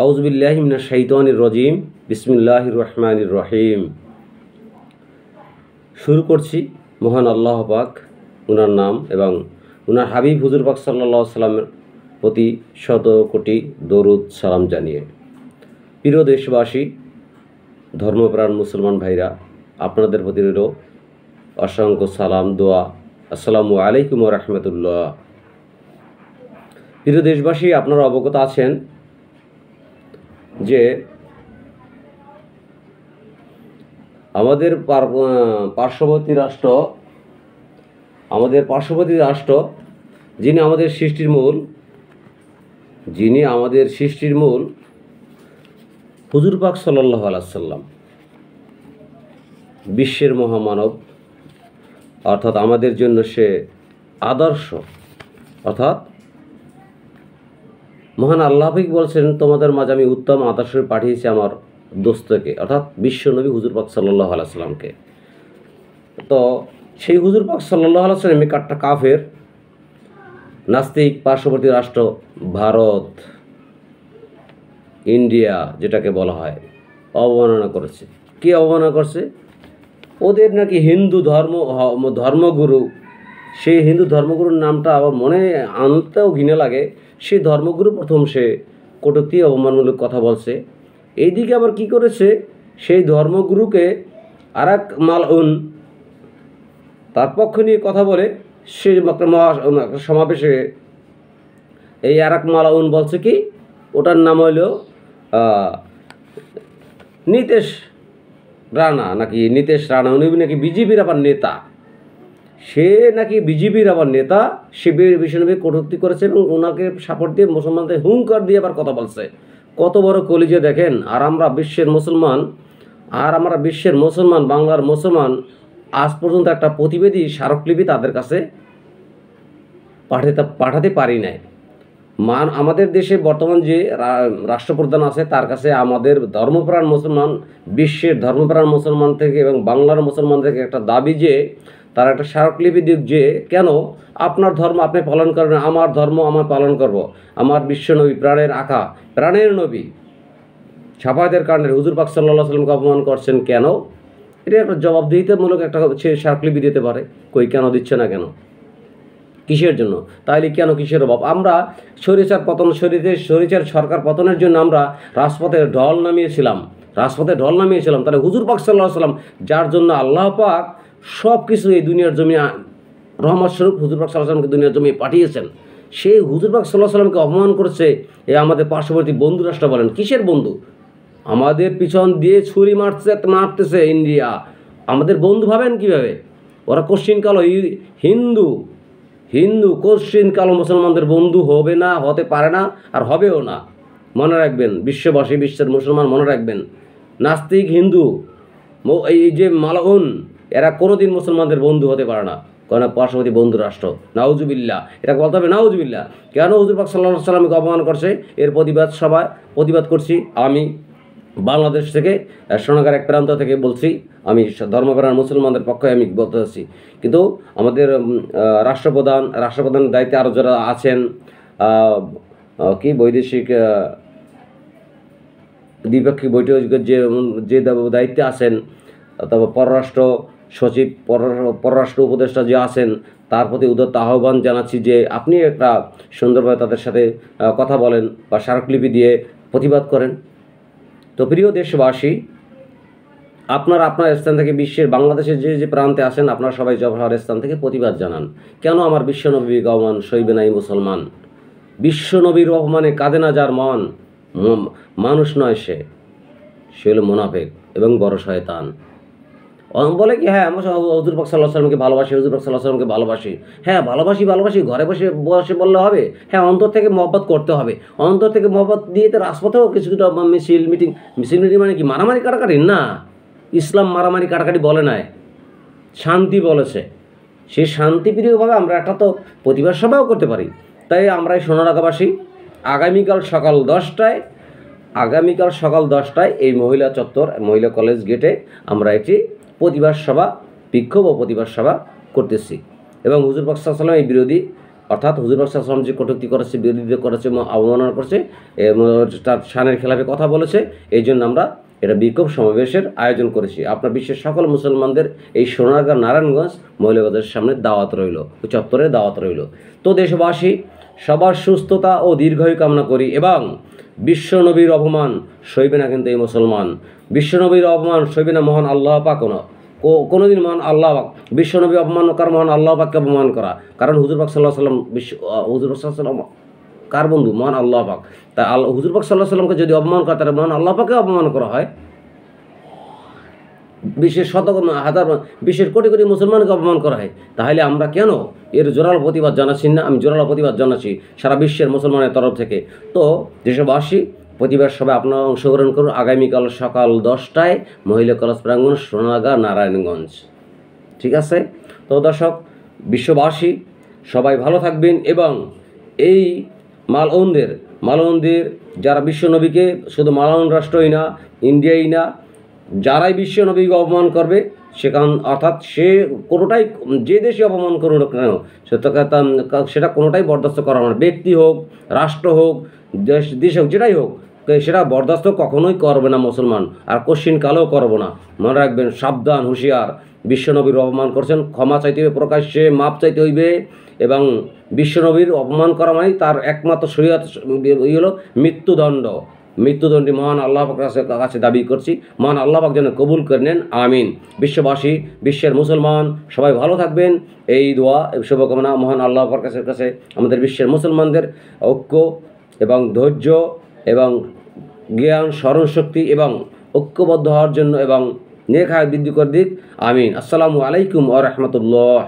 আউজবিল্লাহমিনা শৈতানির রজিম বিসমুল্লাহ রহমান রহিম শুরু করছি মহান আল্লাহ পাক উনার নাম এবং উনার হাবিব হুজুর পাক সাল্লা সাল্লামের প্রতি শত কোটি দরুদ সালাম জানিয়ে প্রিয় দেশবাসী ধর্মপ্রাণ মুসলমান ভাইরা আপনাদের প্রতি রইল অসংখ্য সালাম দোয়া আসসালামু আলাইকুম রহমতুল্লাহ প্রিয় দেশবাসী আপনারা অবগত আছেন যে আমাদের পার্শ্ববর্তী রাষ্ট্র আমাদের পার্শ্ববর্তী রাষ্ট্র যিনি আমাদের সৃষ্টির মূল যিনি আমাদের সৃষ্টির মূল হুজুর পাক সাল্লাহ আলাইসাল্লাম বিশ্বের মহামানব অর্থাৎ আমাদের জন্য সে আদর্শ অর্থাৎ মহান আল্লাহিক বলছেন তোমাদের মাঝে আমি উত্তম আদর্শ পাঠিয়েছি আমার দোস্তকে অর্থাৎ বিশ্বনবী হুজুর পাক সাল্লাহ আলাইসাল্লামকে তো সেই হুজুর পাক সাল্লাহ আলাইসাল্লাম একটা কাফের নাস্তিক পার্শ্ববর্তী রাষ্ট্র ভারত ইন্ডিয়া যেটাকে বলা হয় অবমাননা করেছে কি অবমাননা করছে ওদের নাকি হিন্দু ধর্ম ধর্মগুরু সেই হিন্দু ধর্মগুরুর নামটা আমার মনে আনতেও ঘৃণা লাগে সেই ধর্মগুরু প্রথম সে কটুক্তি অবমানমূলক কথা বলছে এইদিকে আবার কি করেছে সেই ধর্মগুরুকে আর এক মালউন তার পক্ষ নিয়ে কথা বলে সে একটা মহা সমাবেশে এই আরাক মালাউন বলছে কি ওটার নাম হইল নিতেশ রানা নাকি নিতেশ রানা উনি নাকি বিজেপির আবার নেতা সে নাকি বিজেপির আবার নেতা শিবির বিষ্ণবী কটূক্তি করেছে এবং ওনাকে সাপোর্ট দিয়ে মুসলমানদের হুঙ্কার দিয়ে আবার কথা বলছে কত বড় কলিজে দেখেন আর আমরা বিশ্বের মুসলমান আর আমরা বিশ্বের মুসলমান বাংলার মুসলমান আজ পর্যন্ত একটা প্রতিবেদী স্মারকলিপি তাদের কাছে পাঠাতে পাঠাতে পারি নাই মান আমাদের দেশে বর্তমান যে রাষ্ট্রপ্রধান আছে তার কাছে আমাদের ধর্মপ্রাণ মুসলমান বিশ্বের ধর্মপ্রাণ মুসলমান থেকে এবং বাংলার মুসলমান থেকে একটা দাবি যে তার একটা স্মারকলিপি দিক যে কেন আপনার ধর্ম আপনি পালন করবেন আমার ধর্ম আমার পালন করব। আমার বিশ্ব নবী প্রাণের আঁকা প্রাণের নবী সাফায়তের কারণে হুজুর পাক সাল্লা সাল্লামকে অপমান করছেন কেন এটা একটা জবাবদিহিতামূলক একটা হচ্ছে স্মারকলিপি দিতে পারে কই কেন দিচ্ছে না কেন কিসের জন্য তাহলে কেন কিসের অভাব আমরা সরিচার পতন শরীরের সরিচার সরকার পতনের জন্য আমরা রাজপথে ঢল নামিয়েছিলাম রাজপথে ঢল নামিয়েছিলাম তাহলে হুজুর পাক সাল্লাহ সাল্লাম যার জন্য আল্লাহ পাক সব কিছু এই দুনিয়ার জমি রহমত স্বরূপ হুজুর পাক সাল্লাহ সাল্লামকে দুনিয়ার জমি পাঠিয়েছেন সেই হুজুর পাক সাল্লাহ সাল্লামকে অপমান করছে এ আমাদের পার্শ্ববর্তী বন্ধু রাষ্ট্র বলেন কিসের বন্ধু আমাদের পিছন দিয়ে ছুরি মারছে মারতেছে ইন্ডিয়া আমাদের বন্ধু ভাবেন কীভাবে ওরা কশ্চিনকাল হিন্দু হিন্দু কোশ্চিন কালো মুসলমানদের বন্ধু হবে না হতে পারে না আর হবেও না মনে রাখবেন বিশ্ববাসী বিশ্বের মুসলমান মনে রাখবেন নাস্তিক হিন্দু এই যে মালাউন এরা কোনোদিন মুসলমানদের বন্ধু হতে পারে না কেন পার্শ্ববর্তী বন্ধু রাষ্ট্র নাউজুবিল্লা এটা বলতে হবে নাউজুবিল্লা কেন হুজুর পাক সাল্লাহ সাল্লামকে অপমান করছে এর প্রতিবাদ সভায় প্রতিবাদ করছি আমি বাংলাদেশ থেকে সোনাগার এক প্রান্ত থেকে বলছি আমি ধর্মপ্রাণ মুসলমানদের পক্ষে আমি বলতে আছি কিন্তু আমাদের রাষ্ট্রপ্রধান রাষ্ট্রপ্রধানের দায়িত্বে আরও যারা আছেন কি বৈদেশিক দ্বিপাক্ষিক বৈঠকের যে যে দায়িত্বে আছেন তারপর পররাষ্ট্র সচিব পররাষ্ট্র উপদেষ্টা যে আছেন তার প্রতি উদত্ত আহ্বান জানাচ্ছি যে আপনি একটা সুন্দরভাবে তাদের সাথে কথা বলেন বা স্মারকলিপি দিয়ে প্রতিবাদ করেন তো প্রিয় দেশবাসী আপনার আপনার স্থান থেকে বিশ্বের বাংলাদেশের যে যে প্রান্তে আসেন আপনারা সবাই জবাহর স্থান থেকে প্রতিবাদ জানান কেন আমার বিশ্বনবী গমান সইবে নাই মুসলমান বিশ্বনবীর রহমানে কাঁদে না যার মন মানুষ নয় সে সে হলো মোনাফেক এবং বড় শয়তান বলে কি হ্যাঁ আমার হজুর পাক সাল্লাহ ভালোবাসি হজুর পাক সাল্লাহ ভালোবাসি হ্যাঁ ভালোবাসি ভালোবাসি ঘরে বসে বসে বললে হবে হ্যাঁ অন্তর থেকে মহব্বত করতে হবে অন্তর থেকে মহব্বত দিয়ে তো রাজপথেও কিছু কিছু মিছিল মিটিং মিছিল মিটিং মানে কি মারামারি কাটাকাটি না ইসলাম মারামারি কাটাকাটি বলে নাই শান্তি বলেছে সেই শান্তিপ্রিয়ভাবে আমরা একটা তো প্রতিবাদ সভাও করতে পারি তাই আমরা এই সোনারাগাবাসী আগামীকাল সকাল দশটায় আগামীকাল সকাল দশটায় এই মহিলা চত্বর মহিলা কলেজ গেটে আমরা একটি প্রতিবাদ সভা বিক্ষোভ ও প্রতিবাদ সভা করতেছি এবং হুজুর বক্সাল্লাম এই বিরোধী অর্থাৎ হুজুর বক্সাল্লাম যে কটুক্তি করেছে বিরোধীদের করেছে অবমাননা করছে তার শানের খেলাফে কথা বলেছে এই জন্য আমরা এটা বিক্ষোভ সমাবেশের আয়োজন করেছি আপনার বিশ্বের সকল মুসলমানদের এই সোনারগাঁ নারায়ণগঞ্জ মৌলবাদের সামনে দাওয়াত রইল চত্বরে দাওয়াত রইল তো দেশবাসী সবার সুস্থতা ও দীর্ঘায়ু কামনা করি এবং বিশ্বনবীর অপমান সইবে না কিন্তু এই মুসলমান বিশ্বনবীর অপমান সইবে না মহান আল্লাহ পাক কোনো দিন মহান আল্লাহ পাক বিশ্বনবী অপমান কার মহান আল্লাহ পাককে অপমান করা কারণ হুজুর পাক সাল্লাহ সাল্লাম বিশ্ব হুজুর পাক সাল্লাম কার বন্ধু মহান আল্লাহ পাক তা আল্লাহ হুজুর পাক সাল্লাহ সাল্লামকে যদি অপমান করা তাহলে মহান আল্লাহ পাকে অপমান করা হয় বিশ্বের শত হাজার বিশ্বের কোটি কোটি মুসলমানকে অপমান করা হয় তাহলে আমরা কেন এর জোরালো প্রতিবাদ জানাচ্ছি না আমি জোরালো প্রতিবাদ জানাচ্ছি সারা বিশ্বের মুসলমানের তরফ থেকে তো যেসব আসি প্রতিবাদ সভায় আপনারা অংশগ্রহণ করুন আগামীকাল সকাল দশটায় মহিলা কলেজ প্রাঙ্গণ সোনাগা নারায়ণগঞ্জ ঠিক আছে তো দর্শক বিশ্ববাসী সবাই ভালো থাকবেন এবং এই মালওনদের মালওনদের যারা বিশ্বনবীকে শুধু মালওন রাষ্ট্রই না ইন্ডিয়াই না যারাই বিশ্ব নবীকে অপমান করবে সেখান অর্থাৎ সে কোনোটাই যে দেশে অপমান করুন কেন সেটা কোনোটাই বরদাস্ত করা হবে ব্যক্তি হোক রাষ্ট্র হোক দেশ দেশ হোক যেটাই হোক সেটা বরদাস্ত কখনোই করবে না মুসলমান আর কশিন কালেও করবো না মনে রাখবেন সাবধান হুঁশিয়ার বিশ্বনবীর অপমান করছেন ক্ষমা চাইতে হইবে প্রকাশ্যে মাপ চাইতে হইবে এবং বিশ্বনবীর অপমান করা মানে তার একমাত্র শরীয়ত ইয়ে হলো মৃত্যুদণ্ড মৃত্যুদণ্ডী মহান আল্লাহ কাছে দাবি করছি মহান আল্লাহবাক যেন কবুল করে নেন আমিন বিশ্ববাসী বিশ্বের মুসলমান সবাই ভালো থাকবেন এই দোয়া শুভকামনা মহান আল্লাহ কাছের কাছে আমাদের বিশ্বের মুসলমানদের ঐক্য এবং ধৈর্য এবং জ্ঞান স্মরণশক্তি এবং ঐক্যবদ্ধ হওয়ার জন্য এবং নেক বৃদ্ধি করে দিক আমিন আসসালামু আলাইকুম আ রহমতুল্লাহ